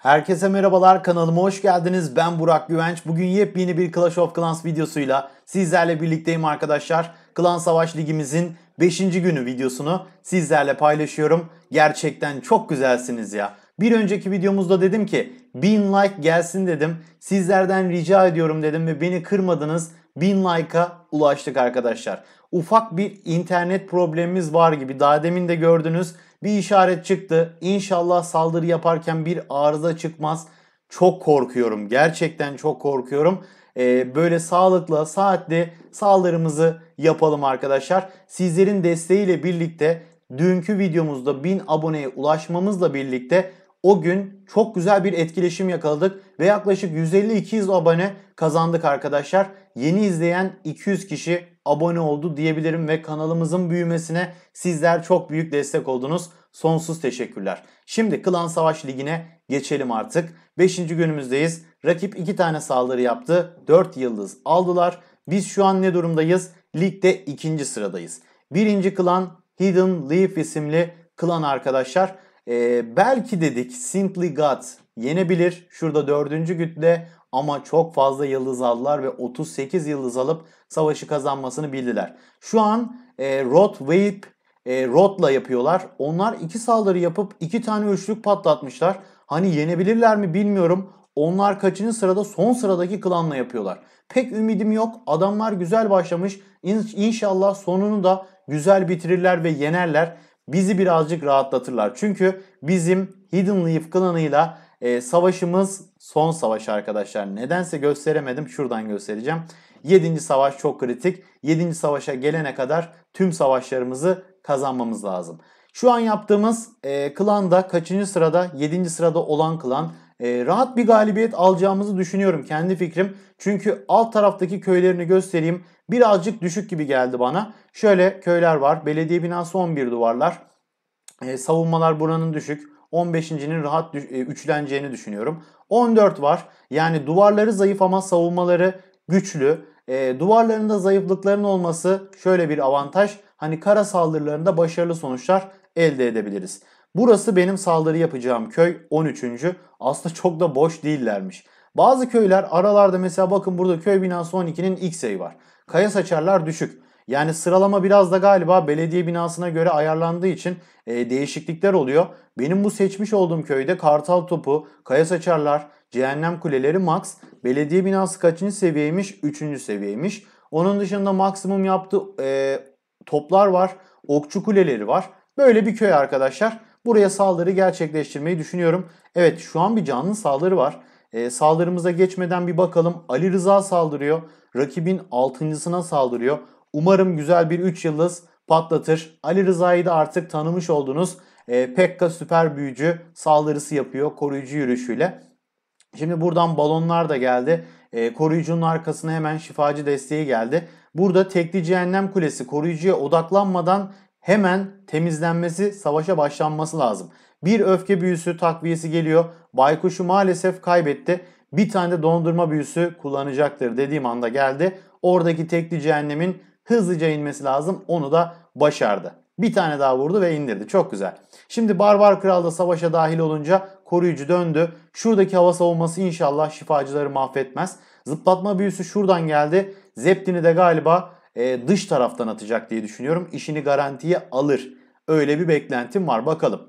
Herkese merhabalar kanalıma hoş geldiniz. Ben Burak Güvenç. Bugün yepyeni bir Clash of Clans videosuyla sizlerle birlikteyim arkadaşlar. Klan Savaş Ligimizin 5. günü videosunu sizlerle paylaşıyorum. Gerçekten çok güzelsiniz ya. Bir önceki videomuzda dedim ki 1000 like gelsin dedim. Sizlerden rica ediyorum dedim ve beni kırmadınız. 1000 like'a ulaştık arkadaşlar. Ufak bir internet problemimiz var gibi. Daha demin de gördünüz. Bir işaret çıktı. İnşallah saldırı yaparken bir arıza çıkmaz. Çok korkuyorum. Gerçekten çok korkuyorum. Ee, böyle sağlıklı saatli saldırımızı yapalım arkadaşlar. Sizlerin desteğiyle birlikte dünkü videomuzda 1000 aboneye ulaşmamızla birlikte o gün çok güzel bir etkileşim yakaladık ve yaklaşık 150-200 abone kazandık arkadaşlar. Yeni izleyen 200 kişi abone oldu diyebilirim ve kanalımızın büyümesine sizler çok büyük destek oldunuz. Sonsuz teşekkürler. Şimdi Klan Savaş Ligi'ne geçelim artık. 5. günümüzdeyiz. Rakip 2 tane saldırı yaptı. 4 yıldız aldılar. Biz şu an ne durumdayız? Ligde 2. sıradayız. 1. klan Hidden Leaf isimli klan arkadaşlar. Ee, belki dedik Simply God yenebilir. Şurada 4. gütle ama çok fazla yıldız aldılar ve 38 yıldız alıp savaşı kazanmasını bildiler. Şu an e, Rot Vape e, Rot'la yapıyorlar. Onlar iki saldırı yapıp iki tane üçlük patlatmışlar. Hani yenebilirler mi bilmiyorum. Onlar kaçıncı sırada? Son sıradaki klanla yapıyorlar. Pek ümidim yok. Adamlar güzel başlamış. İnşallah sonunu da güzel bitirirler ve yenerler. Bizi birazcık rahatlatırlar. Çünkü bizim Hidden Leaf klanıyla e, savaşımız son savaş arkadaşlar. Nedense gösteremedim. Şuradan göstereceğim. 7. savaş çok kritik. 7. savaşa gelene kadar tüm savaşlarımızı kazanmamız lazım. Şu an yaptığımız e, klan da kaçıncı sırada? 7. sırada olan klan. E, rahat bir galibiyet alacağımızı düşünüyorum kendi fikrim. Çünkü alt taraftaki köylerini göstereyim. Birazcık düşük gibi geldi bana. Şöyle köyler var. Belediye binası 11 duvarlar. E, savunmalar buranın düşük. 15.'nin rahat e, üçleneceğini düşünüyorum. 14 var. Yani duvarları zayıf ama savunmaları güçlü. E, duvarlarında zayıflıkların olması şöyle bir avantaj. Hani kara saldırılarında başarılı sonuçlar elde edebiliriz. Burası benim saldırı yapacağım köy 13. Aslında çok da boş değillermiş. Bazı köyler aralarda mesela bakın burada köy binası 12'nin X sayı var. Kaya saçarlar düşük. Yani sıralama biraz da galiba belediye binasına göre ayarlandığı için e, değişiklikler oluyor. Benim bu seçmiş olduğum köyde Kartal Topu, Kaya Saçarlar, Cehennem Kuleleri Max, belediye binası kaçıncı seviyeymiş? Üçüncü seviyeymiş. Onun dışında maksimum yaptığı e, toplar var, okçu kuleleri var. Böyle bir köy arkadaşlar. Buraya saldırı gerçekleştirmeyi düşünüyorum. Evet şu an bir canlı saldırı var. E, saldırımıza geçmeden bir bakalım. Ali Rıza saldırıyor. Rakibin altıncısına saldırıyor. Umarım güzel bir 3 yıldız patlatır. Ali Rıza'yı da artık tanımış olduğunuz e, ee, Pekka süper büyücü saldırısı yapıyor koruyucu yürüyüşüyle. Şimdi buradan balonlar da geldi. E, koruyucunun arkasına hemen şifacı desteği geldi. Burada tekli cehennem kulesi koruyucuya odaklanmadan hemen temizlenmesi, savaşa başlanması lazım. Bir öfke büyüsü takviyesi geliyor. Baykuş'u maalesef kaybetti. Bir tane de dondurma büyüsü kullanacaktır dediğim anda geldi. Oradaki tekli cehennemin hızlıca inmesi lazım. Onu da başardı. Bir tane daha vurdu ve indirdi. Çok güzel. Şimdi Barbar Kral da savaşa dahil olunca koruyucu döndü. Şuradaki hava savunması inşallah şifacıları mahvetmez. Zıplatma büyüsü şuradan geldi. Zeptin'i de galiba e, dış taraftan atacak diye düşünüyorum. İşini garantiye alır. Öyle bir beklentim var bakalım.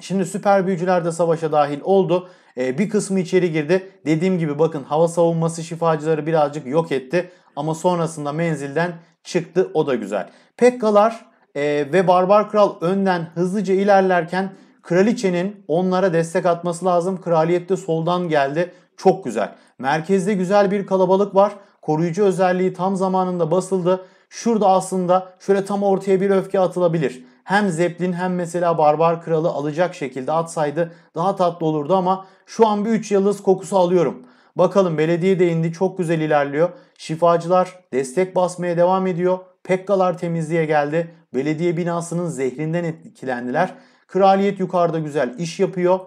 Şimdi süper büyücüler de savaşa dahil oldu. Ee, bir kısmı içeri girdi. Dediğim gibi bakın hava savunması şifacıları birazcık yok etti. Ama sonrasında menzilden çıktı o da güzel. Pekkalar e, ve Barbar Kral önden hızlıca ilerlerken Kraliçenin onlara destek atması lazım. Kraliyette soldan geldi. Çok güzel. Merkezde güzel bir kalabalık var. Koruyucu özelliği tam zamanında basıldı. Şurada aslında şöyle tam ortaya bir öfke atılabilir hem Zeppelin hem mesela Barbar Kralı alacak şekilde atsaydı daha tatlı olurdu ama şu an bir 3 yıldız kokusu alıyorum. Bakalım belediye de indi çok güzel ilerliyor. Şifacılar destek basmaya devam ediyor. Pekkalar temizliğe geldi. Belediye binasının zehrinden etkilendiler. Kraliyet yukarıda güzel iş yapıyor.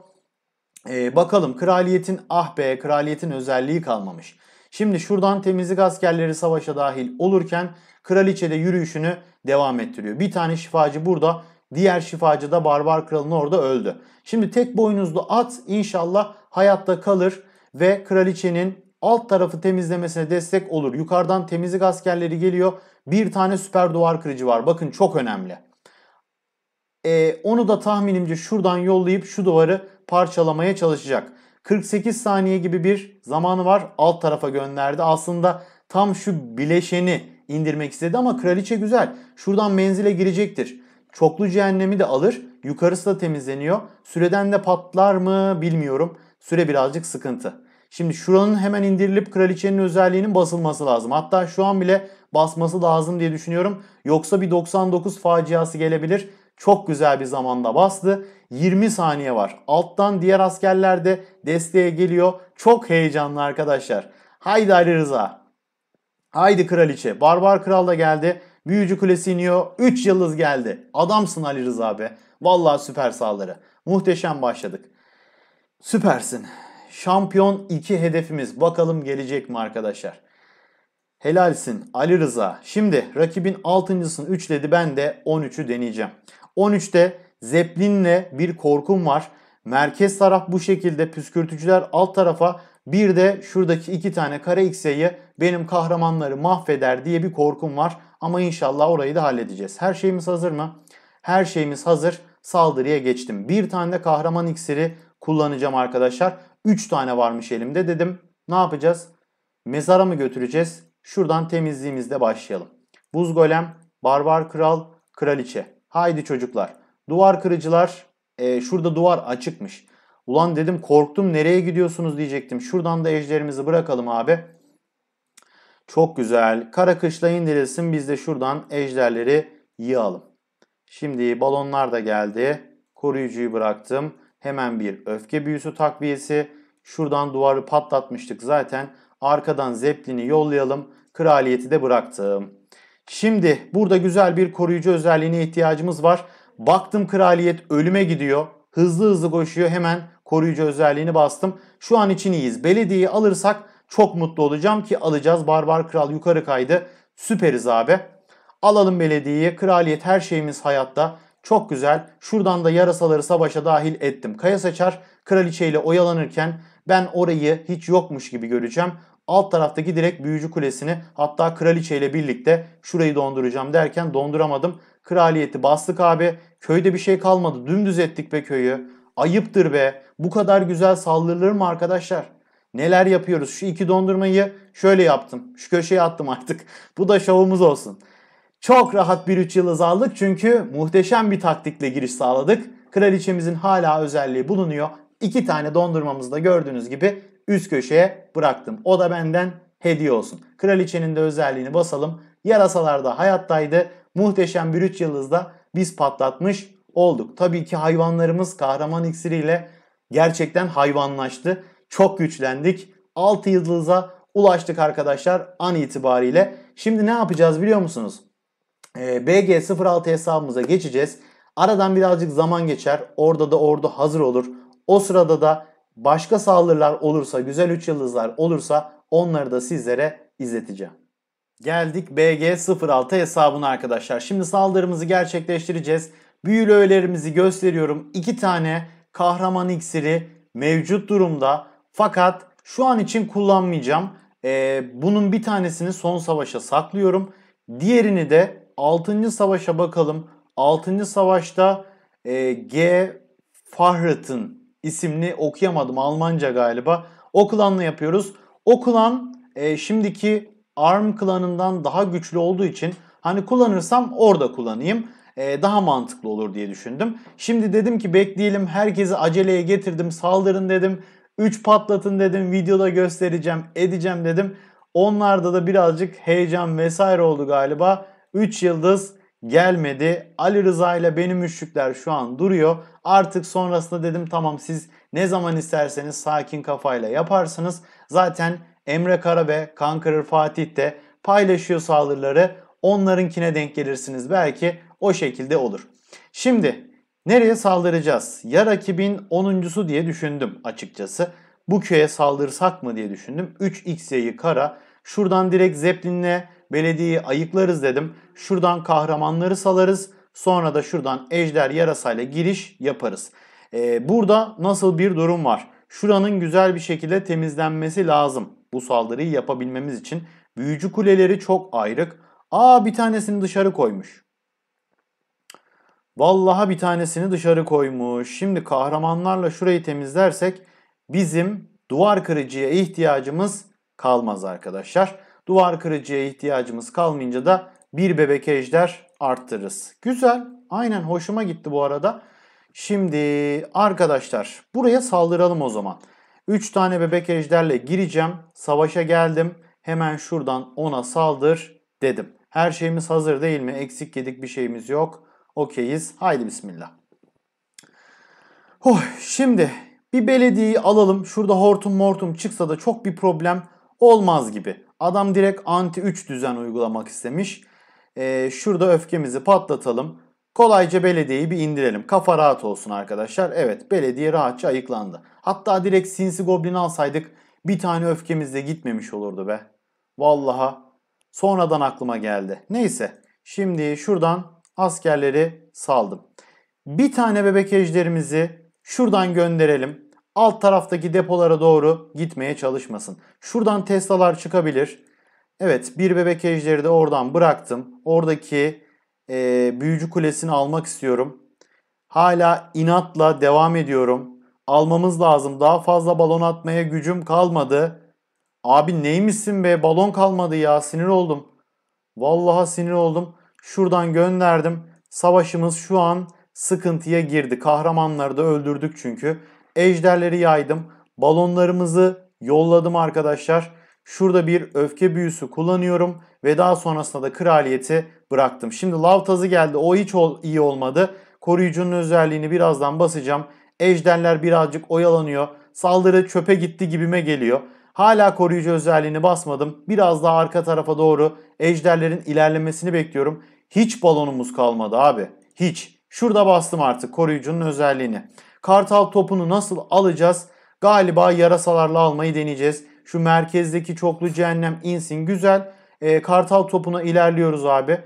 Ee, bakalım kraliyetin ah be kraliyetin özelliği kalmamış. Şimdi şuradan temizlik askerleri savaşa dahil olurken kraliçe de yürüyüşünü devam ettiriyor. Bir tane şifacı burada, diğer şifacı da barbar kralın orada öldü. Şimdi tek boynuzlu at inşallah hayatta kalır ve kraliçenin alt tarafı temizlemesine destek olur. Yukarıdan temizlik askerleri geliyor. Bir tane süper duvar kırıcı var. Bakın çok önemli. Ee, onu da tahminimce şuradan yollayıp şu duvarı parçalamaya çalışacak. 48 saniye gibi bir zamanı var. Alt tarafa gönderdi. Aslında tam şu bileşeni indirmek istedi ama kraliçe güzel. Şuradan menzile girecektir. Çoklu cehennemi de alır. Yukarısı da temizleniyor. Süreden de patlar mı bilmiyorum. Süre birazcık sıkıntı. Şimdi şuranın hemen indirilip kraliçenin özelliğinin basılması lazım. Hatta şu an bile basması lazım diye düşünüyorum. Yoksa bir 99 faciası gelebilir. Çok güzel bir zamanda bastı. 20 saniye var. Alttan diğer askerler de desteğe geliyor. Çok heyecanlı arkadaşlar. Haydi Ali Rıza. Haydi kraliçe. Barbar kral da geldi. Büyücü kulesi iniyor. 3 yıldız geldi. Adamsın Ali Rıza be. Vallahi süper saldırı. Muhteşem başladık. Süpersin. Şampiyon 2 hedefimiz. Bakalım gelecek mi arkadaşlar? Helalsin Ali Rıza. Şimdi rakibin 6.sını 3 dedi. Ben de 13'ü deneyeceğim. 13'te Zeplin'le bir korkum var. Merkez taraf bu şekilde püskürtücüler alt tarafa bir de şuradaki iki tane kare x'e'yi benim kahramanları mahveder diye bir korkum var. Ama inşallah orayı da halledeceğiz. Her şeyimiz hazır mı? Her şeyimiz hazır. Saldırıya geçtim. Bir tane de kahraman iksiri kullanacağım arkadaşlar. 3 tane varmış elimde dedim. Ne yapacağız? Mezara mı götüreceğiz? Şuradan temizliğimizde başlayalım. Buz golem, barbar kral, kraliçe. Haydi çocuklar. Duvar kırıcılar. E, şurada duvar açıkmış. Ulan dedim korktum nereye gidiyorsunuz diyecektim. Şuradan da ejderimizi bırakalım abi. Çok güzel. Kara kışla indirilsin. Biz de şuradan ejderleri yiyelim. Şimdi balonlar da geldi. Koruyucuyu bıraktım. Hemen bir öfke büyüsü takviyesi. Şuradan duvarı patlatmıştık zaten. Arkadan zeplini yollayalım. Kraliyeti de bıraktım. Şimdi burada güzel bir koruyucu özelliğine ihtiyacımız var. Baktım kraliyet ölüme gidiyor. Hızlı hızlı koşuyor. Hemen koruyucu özelliğini bastım. Şu an için iyiyiz. Belediyeyi alırsak çok mutlu olacağım ki alacağız. Barbar Kral yukarı kaydı. Süperiz abi. Alalım belediyeyi. Kraliyet her şeyimiz hayatta. Çok güzel. Şuradan da yarasaları savaşa dahil ettim. Kaya saçar seçer ile oyalanırken ben orayı hiç yokmuş gibi göreceğim. Alt taraftaki direkt büyücü kulesini hatta ile birlikte şurayı donduracağım derken donduramadım. Kraliyeti bastık abi. Köyde bir şey kalmadı. Dümdüz ettik be köyü. Ayıptır be. Bu kadar güzel saldırılır mı arkadaşlar? Neler yapıyoruz? Şu iki dondurmayı şöyle yaptım. Şu köşeye attım artık. Bu da şovumuz olsun. Çok rahat bir 3 yıldız aldık çünkü muhteşem bir taktikle giriş sağladık. Kraliçemizin hala özelliği bulunuyor. İki tane dondurmamızı da gördüğünüz gibi üst köşeye bıraktım. O da benden hediye olsun. Kraliçenin de özelliğini basalım. Yarasalarda hayattaydı. Muhteşem bir 3 yıldızda biz patlatmış olduk. Tabii ki hayvanlarımız kahraman iksiriyle gerçekten hayvanlaştı çok güçlendik. 6 yıldızıza ulaştık arkadaşlar an itibariyle. Şimdi ne yapacağız biliyor musunuz? Ee, BG06 hesabımıza geçeceğiz. Aradan birazcık zaman geçer. Orada da ordu hazır olur. O sırada da başka saldırılar olursa, güzel 3 yıldızlar olursa onları da sizlere izleteceğim. Geldik BG06 hesabına arkadaşlar. Şimdi saldırımızı gerçekleştireceğiz. Büyülü öğelerimizi gösteriyorum. 2 tane kahraman iksiri mevcut durumda. Fakat şu an için kullanmayacağım. Ee, bunun bir tanesini son savaşa saklıyorum. Diğerini de 6. savaşa bakalım. 6. savaşta e, G. Fahret'in isimli okuyamadım Almanca galiba. O klanla yapıyoruz. O klan e, şimdiki ARM klanından daha güçlü olduğu için hani kullanırsam orada kullanayım. E, daha mantıklı olur diye düşündüm. Şimdi dedim ki bekleyelim herkesi aceleye getirdim saldırın dedim. 3 patlatın dedim. Videoda göstereceğim, edeceğim dedim. Onlarda da birazcık heyecan vesaire oldu galiba. 3 yıldız gelmedi. Ali Rıza ile benim üçlükler şu an duruyor. Artık sonrasında dedim tamam siz ne zaman isterseniz sakin kafayla yaparsınız. Zaten Emre Kara ve Kankırır Fatih de paylaşıyor saldırıları. Onlarınkine denk gelirsiniz belki o şekilde olur. Şimdi Nereye saldıracağız? Ya rakibin 10.sü diye düşündüm açıkçası. Bu köye saldırsak mı diye düşündüm. 3x'yi kara. Şuradan direkt zeplinle belediyeyi ayıklarız dedim. Şuradan kahramanları salarız. Sonra da şuradan ejder yarasayla giriş yaparız. Ee, burada nasıl bir durum var? Şuranın güzel bir şekilde temizlenmesi lazım. Bu saldırıyı yapabilmemiz için. Büyücü kuleleri çok ayrık. Aa bir tanesini dışarı koymuş. Vallaha bir tanesini dışarı koymuş. Şimdi kahramanlarla şurayı temizlersek bizim duvar kırıcıya ihtiyacımız kalmaz arkadaşlar. Duvar kırıcıya ihtiyacımız kalmayınca da bir bebek ejder arttırırız. Güzel. Aynen hoşuma gitti bu arada. Şimdi arkadaşlar buraya saldıralım o zaman. 3 tane bebek ejderle gireceğim. Savaşa geldim. Hemen şuradan ona saldır dedim. Her şeyimiz hazır değil mi? Eksik yedik bir şeyimiz yok. Okeyiz. Haydi bismillah. Oh, şimdi bir belediyeyi alalım. Şurada hortum mortum çıksa da çok bir problem olmaz gibi. Adam direkt anti 3 düzen uygulamak istemiş. Ee, şurada öfkemizi patlatalım. Kolayca belediyeyi bir indirelim. Kafa rahat olsun arkadaşlar. Evet belediye rahatça ayıklandı. Hatta direkt sinsi goblin alsaydık bir tane öfkemiz de gitmemiş olurdu be. Vallaha sonradan aklıma geldi. Neyse şimdi şuradan askerleri saldım. Bir tane bebek ejderimizi şuradan gönderelim. Alt taraftaki depolara doğru gitmeye çalışmasın. Şuradan Tesla'lar çıkabilir. Evet bir bebek ejderi de oradan bıraktım. Oradaki e, büyücü kulesini almak istiyorum. Hala inatla devam ediyorum. Almamız lazım. Daha fazla balon atmaya gücüm kalmadı. Abi neymişsin be balon kalmadı ya sinir oldum. Vallahi sinir oldum. Şuradan gönderdim. Savaşımız şu an sıkıntıya girdi. Kahramanları da öldürdük çünkü. Ejderleri yaydım. Balonlarımızı yolladım arkadaşlar. Şurada bir öfke büyüsü kullanıyorum ve daha sonrasında da kraliyeti bıraktım. Şimdi lavtazı geldi. O hiç ol, iyi olmadı. Koruyucunun özelliğini birazdan basacağım. Ejderler birazcık oyalanıyor. Saldırı çöpe gitti gibime geliyor. Hala koruyucu özelliğini basmadım. Biraz daha arka tarafa doğru ejderlerin ilerlemesini bekliyorum. Hiç balonumuz kalmadı abi. Hiç. Şurada bastım artık koruyucunun özelliğini. Kartal topunu nasıl alacağız? Galiba yarasalarla almayı deneyeceğiz. Şu merkezdeki çoklu cehennem insin güzel. E, kartal topuna ilerliyoruz abi.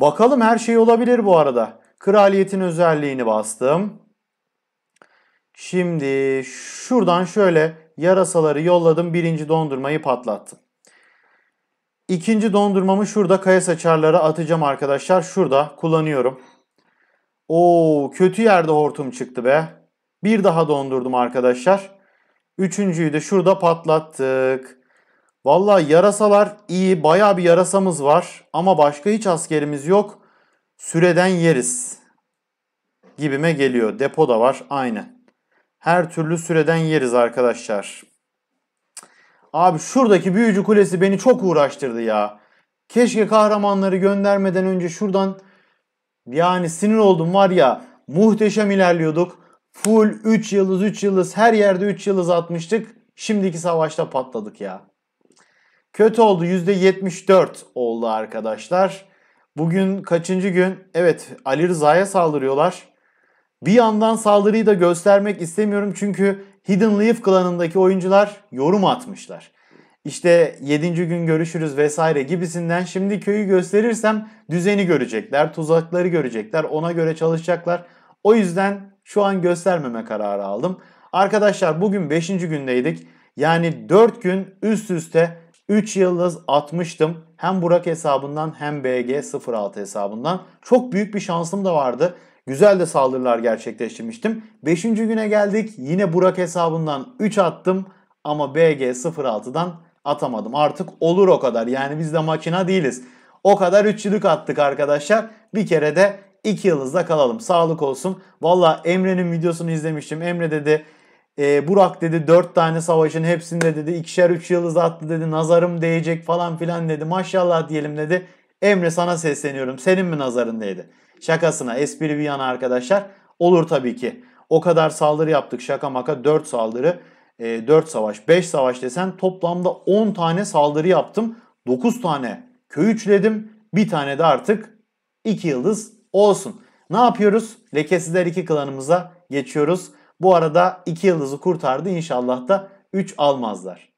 Bakalım her şey olabilir bu arada. Kraliyetin özelliğini bastım. Şimdi şuradan şöyle yarasaları yolladım. Birinci dondurmayı patlattım. İkinci dondurmamı şurada kaya saçarlara atacağım arkadaşlar. Şurada kullanıyorum. Oo kötü yerde hortum çıktı be. Bir daha dondurdum arkadaşlar. Üçüncüyü de şurada patlattık. Valla yarasalar iyi. Baya bir yarasamız var. Ama başka hiç askerimiz yok. Süreden yeriz. Gibime geliyor. Depo da var. Aynı. Her türlü süreden yeriz arkadaşlar. Abi şuradaki büyücü kulesi beni çok uğraştırdı ya. Keşke kahramanları göndermeden önce şuradan yani sinir oldum var ya muhteşem ilerliyorduk. Full 3 yıldız 3 yıldız her yerde 3 yıldız atmıştık. Şimdiki savaşta patladık ya. Kötü oldu %74 oldu arkadaşlar. Bugün kaçıncı gün? Evet Ali Rıza'ya saldırıyorlar. Bir yandan saldırıyı da göstermek istemiyorum çünkü Hidden Leaf klanındaki oyuncular yorum atmışlar. İşte 7. gün görüşürüz vesaire gibisinden şimdi köyü gösterirsem düzeni görecekler, tuzakları görecekler, ona göre çalışacaklar. O yüzden şu an göstermeme kararı aldım. Arkadaşlar bugün 5. gündeydik. Yani 4 gün üst üste 3 yıldız atmıştım. Hem Burak hesabından hem BG06 hesabından. Çok büyük bir şansım da vardı. Güzel de saldırılar gerçekleştirmiştim. 5. güne geldik. Yine Burak hesabından 3 attım ama BG 06'dan atamadım. Artık olur o kadar. Yani biz de makina değiliz. O kadar üçlülük attık arkadaşlar. Bir kere de 2 yıldızda kalalım. Sağlık olsun. Valla Emre'nin videosunu izlemiştim. Emre dedi e, Burak dedi 4 tane savaşın hepsinde dedi ikişer 3 yıldız attı dedi. Nazarım değecek falan filan dedi. Maşallah diyelim dedi. Emre sana sesleniyorum. Senin mi nazarın değdi? Şakasına espri bir yana arkadaşlar. Olur tabii ki. O kadar saldırı yaptık şaka maka 4 saldırı, 4 ee, savaş, 5 savaş desen toplamda 10 tane saldırı yaptım. 9 tane köy üçledim. Bir tane de artık 2 yıldız olsun. Ne yapıyoruz? Lekesizler 2 klanımıza geçiyoruz. Bu arada 2 yıldızı kurtardı. İnşallah da 3 almazlar.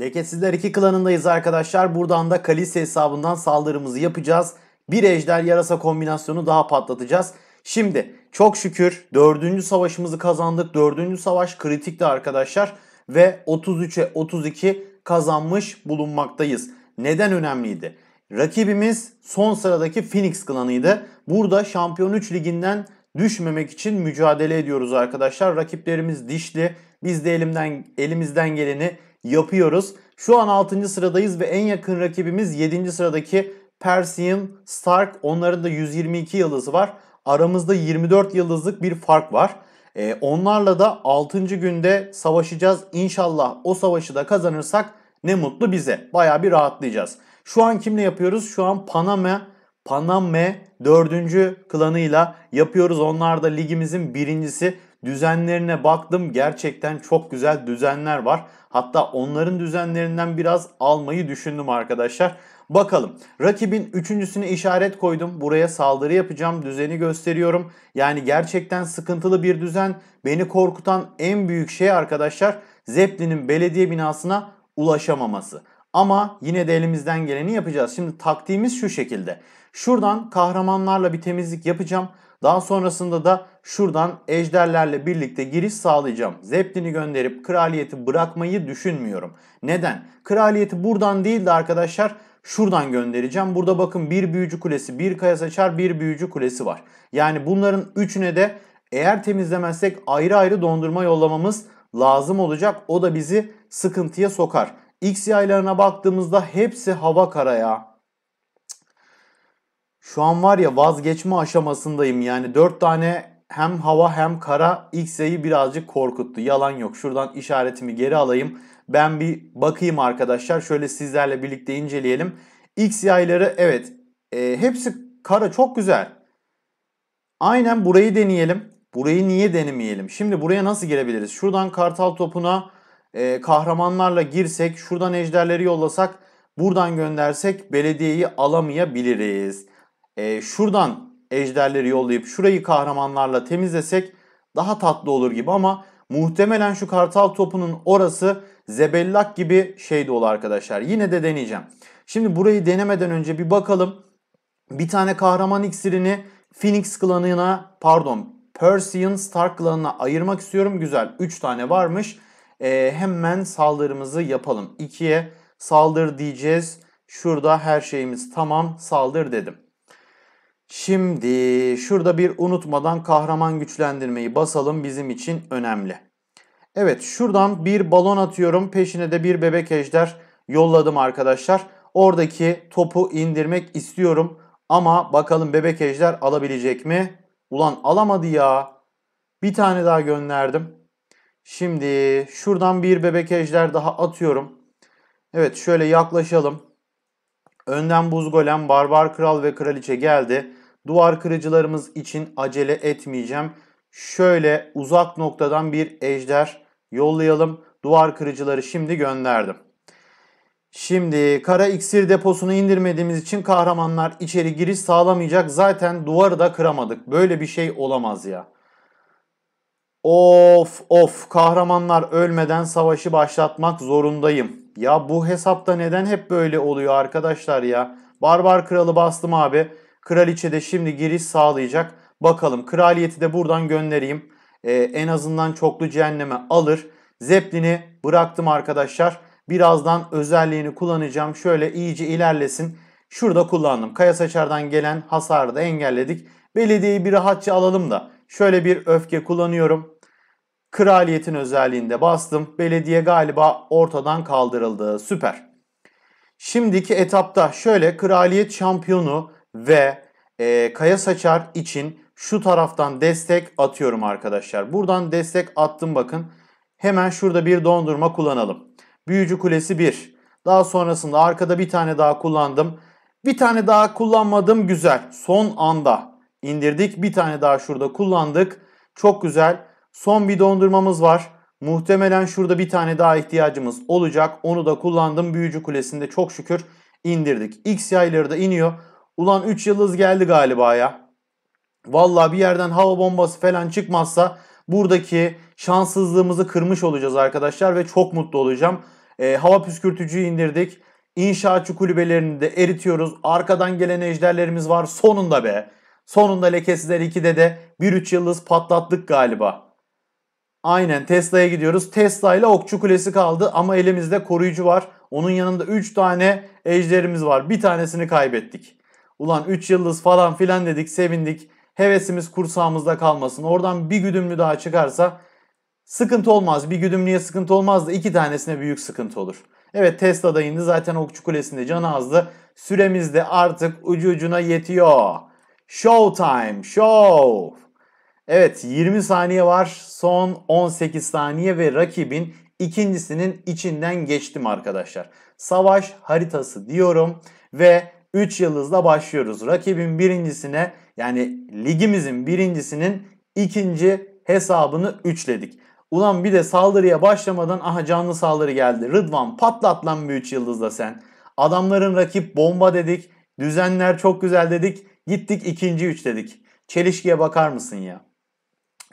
Lekesizler 2 klanındayız arkadaşlar. Buradan da Kalise hesabından saldırımızı yapacağız bir ejder yarasa kombinasyonu daha patlatacağız. Şimdi çok şükür 4. savaşımızı kazandık. 4. savaş kritikti arkadaşlar ve 33'e 32 kazanmış bulunmaktayız. Neden önemliydi? Rakibimiz son sıradaki Phoenix klanıydı. Burada Şampiyon 3 liginden düşmemek için mücadele ediyoruz arkadaşlar. Rakiplerimiz dişli. Biz de elimden elimizden geleni yapıyoruz. Şu an 6. sıradayız ve en yakın rakibimiz 7. sıradaki Persium, Stark onların da 122 yıldızı var. Aramızda 24 yıldızlık bir fark var. E, onlarla da 6. günde savaşacağız. İnşallah o savaşı da kazanırsak ne mutlu bize. Baya bir rahatlayacağız. Şu an kimle yapıyoruz? Şu an Panama, Panama 4. klanıyla yapıyoruz. Onlar da ligimizin birincisi. Düzenlerine baktım gerçekten çok güzel düzenler var. Hatta onların düzenlerinden biraz almayı düşündüm arkadaşlar. Bakalım. Rakibin üçüncüsüne işaret koydum. Buraya saldırı yapacağım. Düzeni gösteriyorum. Yani gerçekten sıkıntılı bir düzen. Beni korkutan en büyük şey arkadaşlar Zeppelin'in belediye binasına ulaşamaması. Ama yine de elimizden geleni yapacağız. Şimdi taktiğimiz şu şekilde. Şuradan kahramanlarla bir temizlik yapacağım. Daha sonrasında da şuradan ejderlerle birlikte giriş sağlayacağım. Zeppelin'i gönderip kraliyeti bırakmayı düşünmüyorum. Neden? Kraliyeti buradan değil de arkadaşlar Şuradan göndereceğim. Burada bakın bir büyücü kulesi, bir kaya saçar, bir büyücü kulesi var. Yani bunların üçüne de eğer temizlemezsek ayrı ayrı dondurma yollamamız lazım olacak. O da bizi sıkıntıya sokar. X yaylarına baktığımızda hepsi hava karaya. Şu an var ya vazgeçme aşamasındayım. Yani 4 tane hem hava hem kara X yayı birazcık korkuttu. Yalan yok. Şuradan işaretimi geri alayım. Ben bir bakayım arkadaşlar. Şöyle sizlerle birlikte inceleyelim. X yayları evet e, hepsi kara çok güzel. Aynen burayı deneyelim. Burayı niye denemeyelim? Şimdi buraya nasıl girebiliriz? Şuradan kartal topuna e, kahramanlarla girsek, şuradan ejderleri yollasak, buradan göndersek belediyeyi alamayabiliriz. E, şuradan ejderleri yollayıp şurayı kahramanlarla temizlesek daha tatlı olur gibi ama muhtemelen şu kartal topunun orası zebellak gibi şey dolu arkadaşlar. Yine de deneyeceğim. Şimdi burayı denemeden önce bir bakalım. Bir tane kahraman iksirini Phoenix klanına pardon Persian Stark klanına ayırmak istiyorum. Güzel 3 tane varmış. Ee, hemen saldırımızı yapalım. 2'ye saldır diyeceğiz. Şurada her şeyimiz tamam saldır dedim. Şimdi şurada bir unutmadan kahraman güçlendirmeyi basalım bizim için önemli. Evet şuradan bir balon atıyorum. Peşine de bir bebek ejder yolladım arkadaşlar. Oradaki topu indirmek istiyorum. Ama bakalım bebek ejder alabilecek mi? Ulan alamadı ya. Bir tane daha gönderdim. Şimdi şuradan bir bebek ejder daha atıyorum. Evet şöyle yaklaşalım. Önden buz golem, barbar kral ve kraliçe geldi. Duvar kırıcılarımız için acele etmeyeceğim. Şöyle uzak noktadan bir ejder yollayalım. Duvar kırıcıları şimdi gönderdim. Şimdi kara iksir deposunu indirmediğimiz için kahramanlar içeri giriş sağlamayacak. Zaten duvarı da kıramadık. Böyle bir şey olamaz ya. Of of kahramanlar ölmeden savaşı başlatmak zorundayım. Ya bu hesapta neden hep böyle oluyor arkadaşlar ya? Barbar kralı bastım abi. Kraliçe de şimdi giriş sağlayacak. Bakalım kraliyeti de buradan göndereyim e, en azından çoklu cehenneme alır. Zeppelin'i bıraktım arkadaşlar. Birazdan özelliğini kullanacağım. Şöyle iyice ilerlesin. Şurada kullandım. Kaya saçardan gelen hasarı da engelledik. Belediyeyi bir rahatça alalım da. Şöyle bir öfke kullanıyorum. Kraliyetin özelliğinde bastım. Belediye galiba ortadan kaldırıldı. Süper. Şimdiki etapta şöyle kraliyet şampiyonu ve e, kaya saçar için şu taraftan destek atıyorum arkadaşlar. Buradan destek attım bakın. Hemen şurada bir dondurma kullanalım. Büyücü kulesi 1. Daha sonrasında arkada bir tane daha kullandım. Bir tane daha kullanmadım güzel. Son anda indirdik. Bir tane daha şurada kullandık. Çok güzel. Son bir dondurmamız var. Muhtemelen şurada bir tane daha ihtiyacımız olacak. Onu da kullandım. Büyücü kulesinde çok şükür indirdik. X yayları da iniyor. Ulan 3 yıldız geldi galiba ya. Vallahi bir yerden hava bombası falan çıkmazsa buradaki şanssızlığımızı kırmış olacağız arkadaşlar ve çok mutlu olacağım. E, hava püskürtücüyü indirdik. İnşaatçı kulübelerini de eritiyoruz. Arkadan gelen ejderlerimiz var. Sonunda be. Sonunda lekesizler 2'de de 1-3 yıldız patlattık galiba. Aynen Tesla'ya gidiyoruz. Tesla ile okçu kulesi kaldı ama elimizde koruyucu var. Onun yanında 3 tane ejderimiz var. Bir tanesini kaybettik. Ulan 3 yıldız falan filan dedik sevindik. Hevesimiz kursağımızda kalmasın. Oradan bir güdümlü daha çıkarsa sıkıntı olmaz. Bir güdümlüye sıkıntı olmaz da iki tanesine büyük sıkıntı olur. Evet Tesla da indi zaten Okçu Kulesi'nde canı azdı. Süremiz de artık ucu ucuna yetiyor. Show time, show. Evet 20 saniye var. Son 18 saniye ve rakibin ikincisinin içinden geçtim arkadaşlar. Savaş haritası diyorum ve 3 yıldızla başlıyoruz. Rakibin birincisine yani ligimizin birincisinin ikinci hesabını üçledik. Ulan bir de saldırıya başlamadan aha canlı saldırı geldi. Rıdvan patlat lan büyük yıldızla sen. Adamların rakip bomba dedik. Düzenler çok güzel dedik. Gittik ikinci üç dedik. Çelişkiye bakar mısın ya?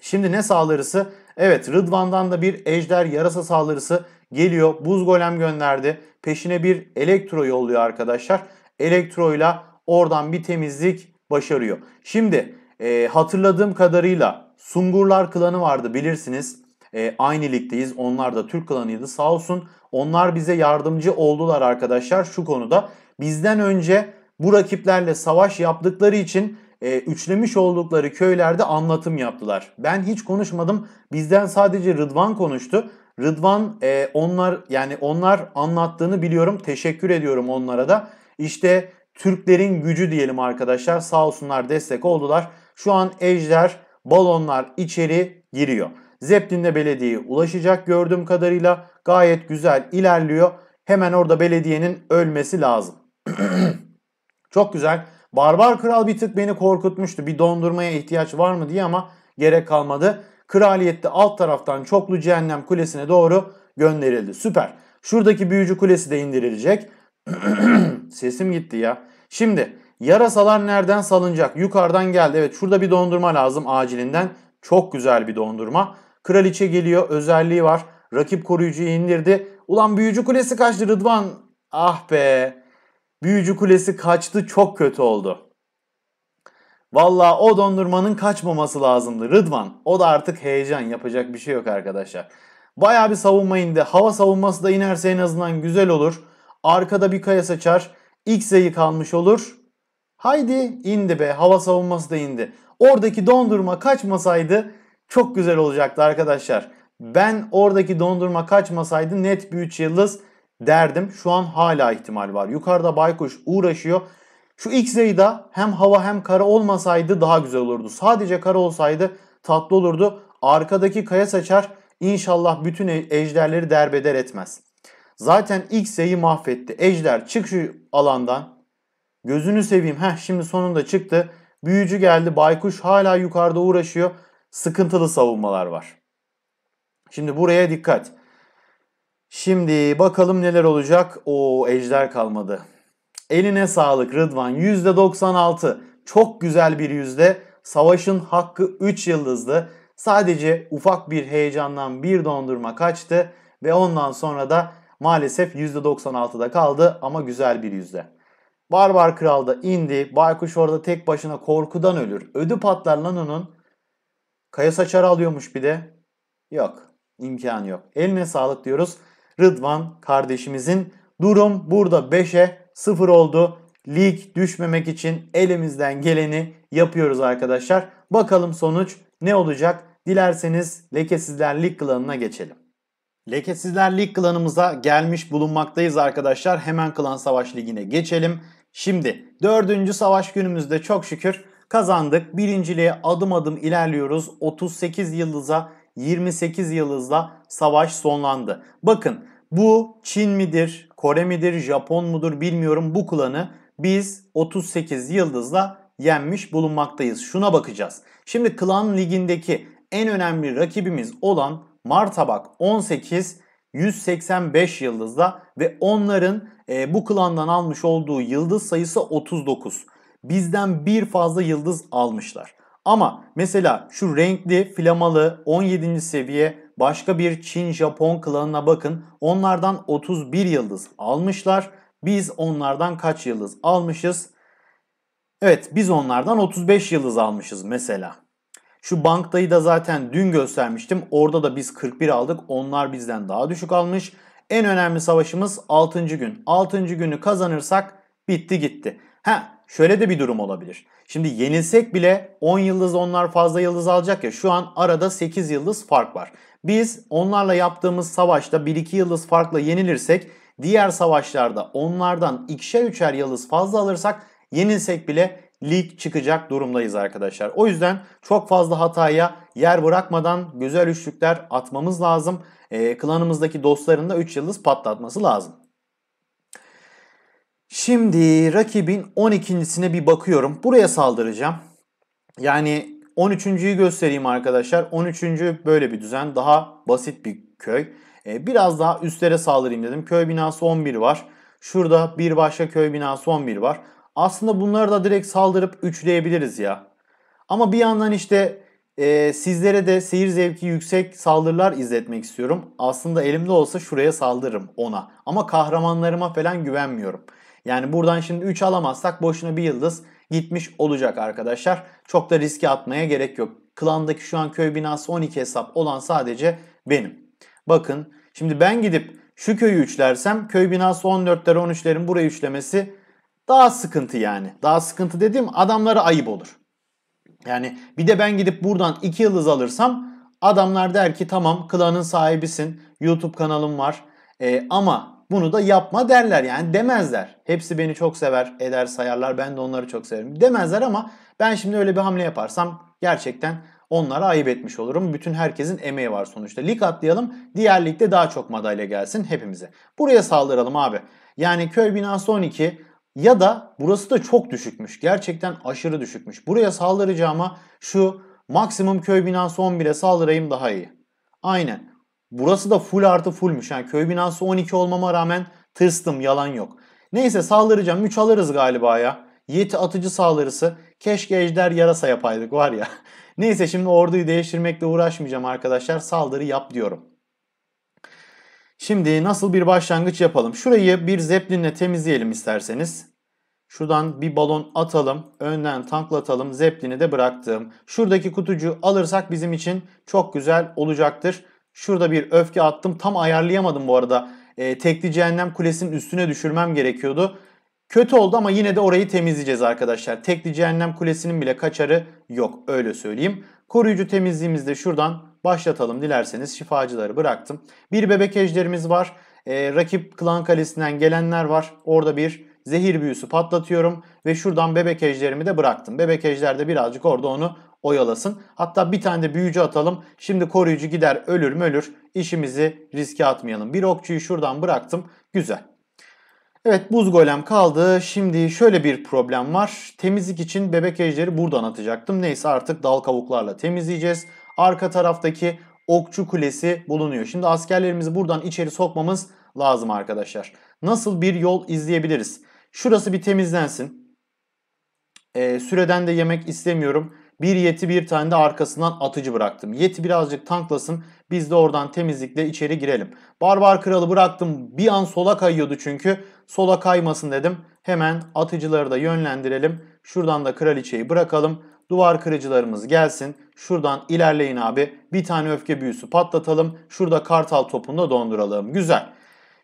Şimdi ne saldırısı? Evet Rıdvan'dan da bir ejder yarasa saldırısı geliyor. Buz golem gönderdi. Peşine bir elektro yolluyor arkadaşlar. Elektroyla oradan bir temizlik başarıyor. Şimdi e, hatırladığım kadarıyla Sungurlar klanı vardı bilirsiniz. E, aynı ligdeyiz. Onlar da Türk klanıydı sağ olsun. Onlar bize yardımcı oldular arkadaşlar şu konuda. Bizden önce bu rakiplerle savaş yaptıkları için e, üçlemiş oldukları köylerde anlatım yaptılar. Ben hiç konuşmadım. Bizden sadece Rıdvan konuştu. Rıdvan e, onlar yani onlar anlattığını biliyorum. Teşekkür ediyorum onlara da. İşte Türklerin gücü diyelim arkadaşlar. Sağ olsunlar destek oldular. Şu an ejder, balonlar içeri giriyor. Zeppelin'de belediyeye ulaşacak gördüğüm kadarıyla. Gayet güzel ilerliyor. Hemen orada belediyenin ölmesi lazım. Çok güzel. Barbar kral bir tık beni korkutmuştu. Bir dondurmaya ihtiyaç var mı diye ama gerek kalmadı. Kraliyette alt taraftan çoklu cehennem kulesine doğru gönderildi. Süper. Şuradaki büyücü kulesi de indirilecek. Sesim gitti ya. Şimdi yarasalar nereden salınacak? Yukarıdan geldi. Evet şurada bir dondurma lazım acilinden. Çok güzel bir dondurma. Kraliçe geliyor. Özelliği var. Rakip koruyucuyu indirdi. Ulan büyücü kulesi kaçtı Rıdvan. Ah be. Büyücü kulesi kaçtı. Çok kötü oldu. Valla o dondurmanın kaçmaması lazımdı Rıdvan. O da artık heyecan yapacak bir şey yok arkadaşlar. Baya bir savunma indi. Hava savunması da inerse en azından güzel olur. Arkada bir kaya saçar. X'e kalmış olur. Haydi indi be. Hava savunması da indi. Oradaki dondurma kaçmasaydı çok güzel olacaktı arkadaşlar. Ben oradaki dondurma kaçmasaydı net bir 3 yıldız derdim. Şu an hala ihtimal var. Yukarıda Baykuş uğraşıyor. Şu X'eyi de hem hava hem kara olmasaydı daha güzel olurdu. Sadece kara olsaydı tatlı olurdu. Arkadaki kaya saçar. inşallah bütün ejderleri derbeder etmez. Zaten X'e'yi mahvetti. Ejder çık şu alandan. Gözünü seveyim. Heh şimdi sonunda çıktı. Büyücü geldi. Baykuş hala yukarıda uğraşıyor. Sıkıntılı savunmalar var. Şimdi buraya dikkat. Şimdi bakalım neler olacak. O ejder kalmadı. Eline sağlık Rıdvan. %96. Çok güzel bir yüzde. Savaşın hakkı 3 yıldızlı. Sadece ufak bir heyecandan bir dondurma kaçtı ve ondan sonra da Maalesef %96'da kaldı ama güzel bir yüzde. Barbar Kral da indi. Baykuş orada tek başına korkudan ölür. Ödü patlar lan onun. Kaya saçar alıyormuş bir de. Yok. imkan yok. Eline sağlık diyoruz. Rıdvan kardeşimizin durum burada 5'e 0 oldu. Lig düşmemek için elimizden geleni yapıyoruz arkadaşlar. Bakalım sonuç ne olacak? Dilerseniz lekesizler lig klanına geçelim. Lekesizler Lig klanımıza gelmiş bulunmaktayız arkadaşlar. Hemen Klan Savaş Ligi'ne geçelim. Şimdi dördüncü savaş günümüzde çok şükür kazandık. Birinciliğe adım adım ilerliyoruz. 38 yıldıza 28 yıldızla savaş sonlandı. Bakın bu Çin midir, Kore midir, Japon mudur bilmiyorum bu klanı biz 38 yıldızla yenmiş bulunmaktayız. Şuna bakacağız. Şimdi klan ligindeki en önemli rakibimiz olan Martabak 18 185 yıldızda ve onların e, bu klandan almış olduğu yıldız sayısı 39. Bizden bir fazla yıldız almışlar. Ama mesela şu renkli flamalı 17. seviye başka bir Çin Japon klanına bakın. Onlardan 31 yıldız almışlar. Biz onlardan kaç yıldız almışız? Evet biz onlardan 35 yıldız almışız mesela. Şu bankayı da zaten dün göstermiştim. Orada da biz 41 aldık. Onlar bizden daha düşük almış. En önemli savaşımız 6. gün. 6. günü kazanırsak bitti gitti. Ha şöyle de bir durum olabilir. Şimdi yenilsek bile 10 yıldız onlar fazla yıldız alacak ya şu an arada 8 yıldız fark var. Biz onlarla yaptığımız savaşta 1-2 yıldız farkla yenilirsek diğer savaşlarda onlardan ikişer üçer yıldız fazla alırsak yenilsek bile lig çıkacak durumdayız arkadaşlar. O yüzden çok fazla hataya yer bırakmadan güzel üçlükler atmamız lazım. E, klanımızdaki dostların da 3 yıldız patlatması lazım. Şimdi rakibin 12.sine bir bakıyorum. Buraya saldıracağım. Yani 13.yü göstereyim arkadaşlar. 13. böyle bir düzen. Daha basit bir köy. Ee, biraz daha üstlere saldırayım dedim. Köy binası 11 var. Şurada bir başka köy binası 11 var. Aslında bunları da direkt saldırıp üçleyebiliriz ya. Ama bir yandan işte e, sizlere de seyir zevki yüksek saldırılar izletmek istiyorum. Aslında elimde olsa şuraya saldırırım ona. Ama kahramanlarıma falan güvenmiyorum. Yani buradan şimdi 3 alamazsak boşuna bir yıldız gitmiş olacak arkadaşlar. Çok da riske atmaya gerek yok. Klandaki şu an köy binası 12 hesap olan sadece benim. Bakın şimdi ben gidip şu köyü üçlersem köy binası 14'ler 13'lerin burayı üçlemesi daha sıkıntı yani. Daha sıkıntı dediğim adamlara ayıp olur. Yani bir de ben gidip buradan 2 yıldız alırsam adamlar der ki tamam klanın sahibisin. YouTube kanalım var. E, ama bunu da yapma derler yani demezler. Hepsi beni çok sever, eder, sayarlar. Ben de onları çok severim. Demezler ama ben şimdi öyle bir hamle yaparsam gerçekten onlara ayıp etmiş olurum. Bütün herkesin emeği var sonuçta. Lig atlayalım. Diğer ligde daha çok madalya gelsin hepimize. Buraya saldıralım abi. Yani köy binası 12, ya da burası da çok düşükmüş. Gerçekten aşırı düşükmüş. Buraya saldıracağıma şu maksimum köy binası 11'e saldırayım daha iyi. Aynen. Burası da full artı fullmüş. Yani köy binası 12 olmama rağmen tırstım yalan yok. Neyse saldıracağım. 3 alırız galiba ya. Yeti atıcı saldırısı. Keşke ejder yarasa yapaydık var ya. Neyse şimdi orduyu değiştirmekle uğraşmayacağım arkadaşlar. Saldırı yap diyorum. Şimdi nasıl bir başlangıç yapalım? Şurayı bir zeplinle temizleyelim isterseniz. Şuradan bir balon atalım. Önden tanklatalım. Zeplini de bıraktım. Şuradaki kutucu alırsak bizim için çok güzel olacaktır. Şurada bir öfke attım. Tam ayarlayamadım bu arada. E, tekli cehennem kulesinin üstüne düşürmem gerekiyordu. Kötü oldu ama yine de orayı temizleyeceğiz arkadaşlar. Tekli cehennem kulesinin bile kaçarı yok öyle söyleyeyim. Koruyucu temizliğimizde şuradan başlatalım dilerseniz. Şifacıları bıraktım. Bir bebek ejderimiz var. E, rakip klan kalesinden gelenler var. Orada bir zehir büyüsü patlatıyorum ve şuradan bebek ejderimi de bıraktım. Bebek ejder de birazcık orada onu oyalasın. Hatta bir tane de büyücü atalım. Şimdi koruyucu gider ölür mü ölür. İşimizi riske atmayalım. Bir okçuyu şuradan bıraktım. Güzel. Evet buz golem kaldı. Şimdi şöyle bir problem var. Temizlik için bebek ejderi buradan atacaktım. Neyse artık dal kavuklarla temizleyeceğiz arka taraftaki okçu kulesi bulunuyor. Şimdi askerlerimizi buradan içeri sokmamız lazım arkadaşlar. Nasıl bir yol izleyebiliriz? Şurası bir temizlensin. Ee, süreden de yemek istemiyorum. Bir yeti bir tane de arkasından atıcı bıraktım. Yeti birazcık tanklasın. Biz de oradan temizlikle içeri girelim. Barbar kralı bıraktım. Bir an sola kayıyordu çünkü. Sola kaymasın dedim. Hemen atıcıları da yönlendirelim. Şuradan da kraliçeyi bırakalım. Duvar kırıcılarımız gelsin. Şuradan ilerleyin abi. Bir tane öfke büyüsü patlatalım. Şurada kartal topunda donduralım. Güzel.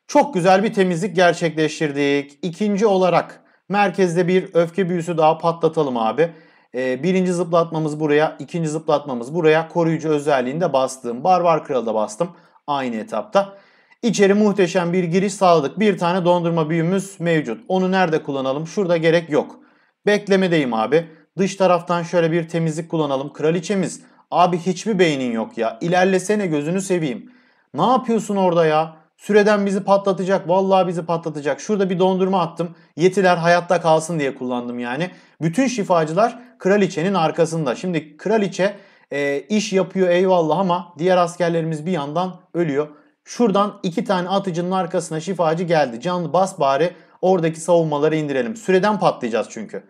Çok güzel bir temizlik gerçekleştirdik. İkinci olarak merkezde bir öfke büyüsü daha patlatalım abi. Ee, birinci zıplatmamız buraya, ikinci zıplatmamız buraya. Koruyucu özelliğinde bastığım Barbar Kral'da bastım aynı etapta. İçeri muhteşem bir giriş sağladık. Bir tane dondurma büyümüz mevcut. Onu nerede kullanalım? Şurada gerek yok. Beklemedeyim abi. Dış taraftan şöyle bir temizlik kullanalım. Kraliçemiz abi hiçbir beynin yok ya. İlerlesene gözünü seveyim. Ne yapıyorsun orada ya? Süreden bizi patlatacak. Vallahi bizi patlatacak. Şurada bir dondurma attım. Yetiler hayatta kalsın diye kullandım yani. Bütün şifacılar kraliçenin arkasında. Şimdi kraliçe e, iş yapıyor eyvallah ama diğer askerlerimiz bir yandan ölüyor. Şuradan iki tane atıcının arkasına şifacı geldi. Canlı bas bari oradaki savunmaları indirelim. Süreden patlayacağız çünkü.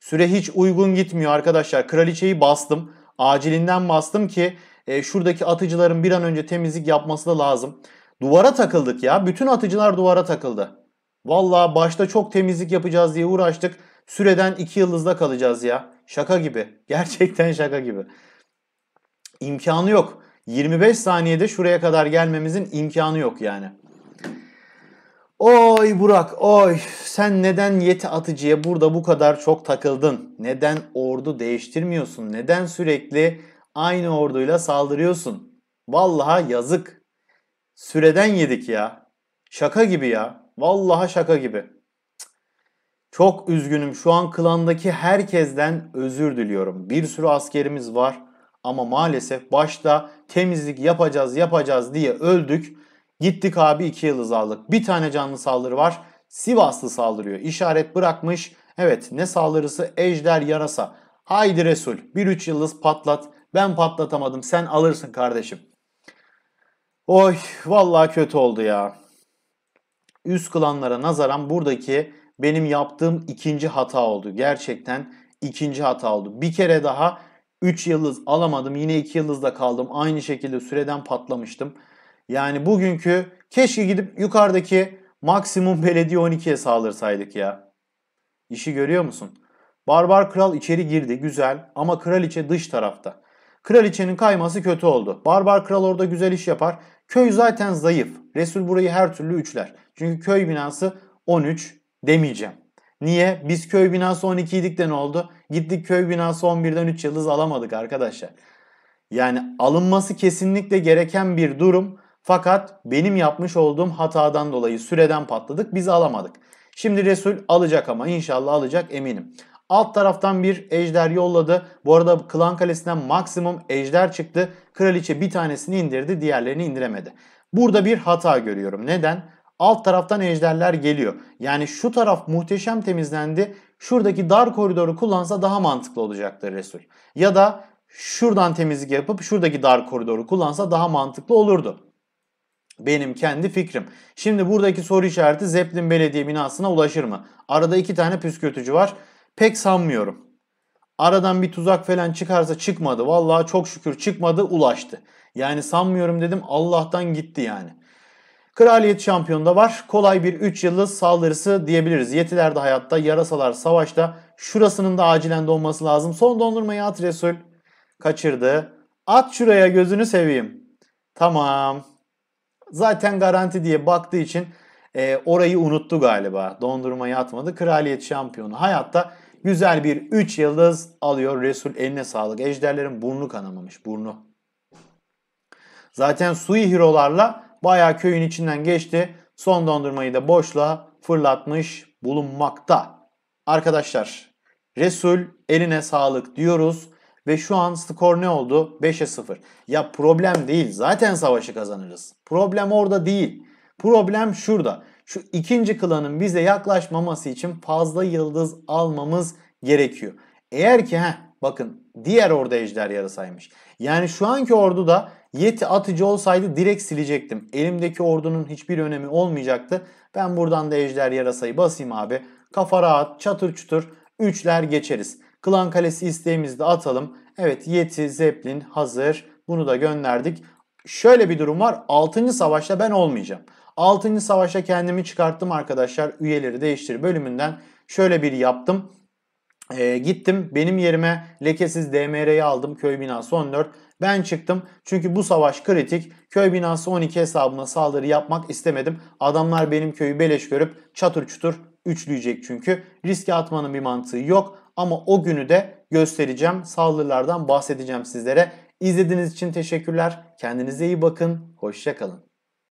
Süre hiç uygun gitmiyor arkadaşlar. Kraliçeyi bastım. Acilinden bastım ki e, şuradaki atıcıların bir an önce temizlik yapması da lazım. Duvara takıldık ya. Bütün atıcılar duvara takıldı. Vallahi başta çok temizlik yapacağız diye uğraştık. Süreden 2 yıldızda kalacağız ya. Şaka gibi. Gerçekten şaka gibi. İmkanı yok. 25 saniyede şuraya kadar gelmemizin imkanı yok yani. Oy Burak oy sen neden Yeti atıcıya burada bu kadar çok takıldın? Neden ordu değiştirmiyorsun? Neden sürekli aynı orduyla saldırıyorsun? Vallaha yazık. Süreden yedik ya. Şaka gibi ya. Vallaha şaka gibi. Çok üzgünüm. Şu an klandaki herkesten özür diliyorum. Bir sürü askerimiz var ama maalesef başta temizlik yapacağız yapacağız diye öldük. Gittik abi 2 yıldız aldık. Bir tane canlı saldırı var. Sivaslı saldırıyor. İşaret bırakmış. Evet ne saldırısı? Ejder yarasa. Haydi Resul. 1-3 yıldız patlat. Ben patlatamadım. Sen alırsın kardeşim. Oy vallahi kötü oldu ya. Üst klanlara nazaran buradaki benim yaptığım ikinci hata oldu. Gerçekten ikinci hata oldu. Bir kere daha 3 yıldız alamadım. Yine 2 yıldızda kaldım. Aynı şekilde süreden patlamıştım. Yani bugünkü keşke gidip yukarıdaki maksimum belediye 12'ye saldırsaydık ya. İşi görüyor musun? Barbar kral içeri girdi güzel ama kraliçe dış tarafta. Kraliçenin kayması kötü oldu. Barbar kral orada güzel iş yapar. Köy zaten zayıf. Resul burayı her türlü üçler. Çünkü köy binası 13 demeyeceğim. Niye? Biz köy binası 12 idik de ne oldu? Gittik köy binası 11'den 3 yıldız alamadık arkadaşlar. Yani alınması kesinlikle gereken bir durum. Fakat benim yapmış olduğum hatadan dolayı süreden patladık. Biz alamadık. Şimdi Resul alacak ama inşallah alacak eminim. Alt taraftan bir ejder yolladı. Bu arada klan kalesinden maksimum ejder çıktı. Kraliçe bir tanesini indirdi diğerlerini indiremedi. Burada bir hata görüyorum. Neden? Alt taraftan ejderler geliyor. Yani şu taraf muhteşem temizlendi. Şuradaki dar koridoru kullansa daha mantıklı olacaktır Resul. Ya da şuradan temizlik yapıp şuradaki dar koridoru kullansa daha mantıklı olurdu. Benim kendi fikrim. Şimdi buradaki soru işareti Zeplin Belediye binasına ulaşır mı? Arada iki tane püskürtücü var. Pek sanmıyorum. Aradan bir tuzak falan çıkarsa çıkmadı. Vallahi çok şükür çıkmadı ulaştı. Yani sanmıyorum dedim Allah'tan gitti yani. Kraliyet şampiyonu da var. Kolay bir 3 yıllık saldırısı diyebiliriz. Yetilerde hayatta, yarasalar savaşta. Şurasının da acilen donması lazım. Son dondurmayı at Resul. Kaçırdı. At şuraya gözünü seveyim. Tamam zaten garanti diye baktığı için e, orayı unuttu galiba. Dondurmayı atmadı. Kraliyet şampiyonu. Hayatta güzel bir 3 yıldız alıyor. Resul eline sağlık. Ejderlerin burnu kanamamış. Burnu. Zaten Sui Hiro'larla bayağı köyün içinden geçti. Son dondurmayı da boşla fırlatmış bulunmakta. Arkadaşlar Resul eline sağlık diyoruz. Ve şu an skor ne oldu? 5'e 0. Ya problem değil. Zaten savaşı kazanırız. Problem orada değil. Problem şurada. Şu ikinci klanın bize yaklaşmaması için fazla yıldız almamız gerekiyor. Eğer ki heh, bakın diğer ordu ejder yarasaymış. Yani şu anki ordu da Yeti atıcı olsaydı direkt silecektim. Elimdeki ordunun hiçbir önemi olmayacaktı. Ben buradan da ejder yarasayı basayım abi. Kafa rahat çatır çutur 3'ler geçeriz. Klan Kalesi isteğimizi de atalım. Evet Yeti, Zeppelin hazır. Bunu da gönderdik. Şöyle bir durum var. 6. savaşta ben olmayacağım. 6. savaşa kendimi çıkarttım arkadaşlar. Üyeleri değiştir bölümünden şöyle bir yaptım. E, gittim benim yerime lekesiz DMR'yi aldım köy binası 14. Ben çıktım çünkü bu savaş kritik. Köy binası 12 hesabına saldırı yapmak istemedim. Adamlar benim köyü beleş görüp çatır çutur üçleyecek çünkü. Riske atmanın bir mantığı yok ama o günü de göstereceğim. Saldırılardan bahsedeceğim sizlere. İzlediğiniz için teşekkürler. Kendinize iyi bakın. Hoşçakalın.